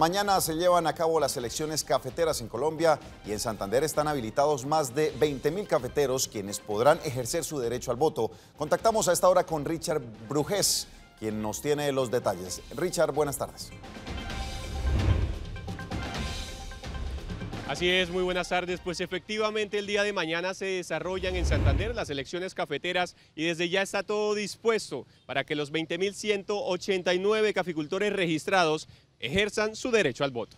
Mañana se llevan a cabo las elecciones cafeteras en Colombia y en Santander están habilitados más de 20.000 mil cafeteros quienes podrán ejercer su derecho al voto. Contactamos a esta hora con Richard Brujés, quien nos tiene los detalles. Richard, buenas tardes. Así es, muy buenas tardes. Pues efectivamente el día de mañana se desarrollan en Santander las elecciones cafeteras y desde ya está todo dispuesto para que los 20.189 caficultores registrados ejerzan su derecho al voto.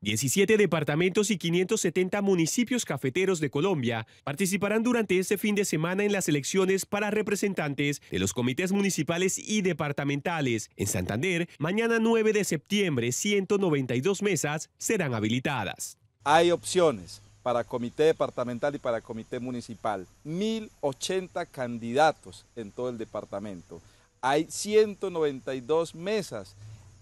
17 departamentos y 570 municipios cafeteros de Colombia participarán durante este fin de semana en las elecciones para representantes de los comités municipales y departamentales. En Santander, mañana 9 de septiembre, 192 mesas serán habilitadas. Hay opciones para comité departamental y para comité municipal. 1.080 candidatos en todo el departamento. Hay 192 mesas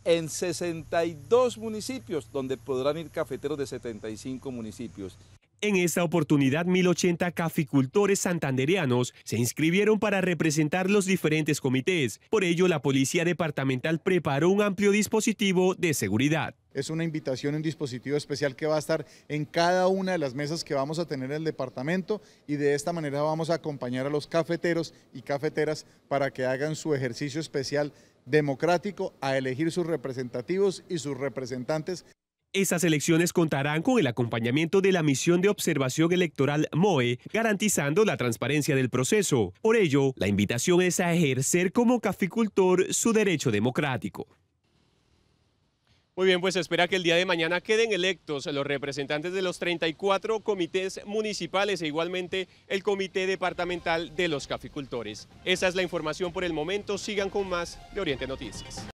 en 62 municipios, donde podrán ir cafeteros de 75 municipios. En esta oportunidad, 1.080 caficultores santandereanos se inscribieron para representar los diferentes comités. Por ello, la Policía Departamental preparó un amplio dispositivo de seguridad. Es una invitación, un dispositivo especial que va a estar en cada una de las mesas que vamos a tener en el departamento y de esta manera vamos a acompañar a los cafeteros y cafeteras para que hagan su ejercicio especial democrático a elegir sus representativos y sus representantes. Esas elecciones contarán con el acompañamiento de la misión de observación electoral MOE, garantizando la transparencia del proceso. Por ello, la invitación es a ejercer como caficultor su derecho democrático. Muy bien, pues espera que el día de mañana queden electos los representantes de los 34 comités municipales e igualmente el Comité Departamental de los Caficultores. Esa es la información por el momento. Sigan con más de Oriente Noticias.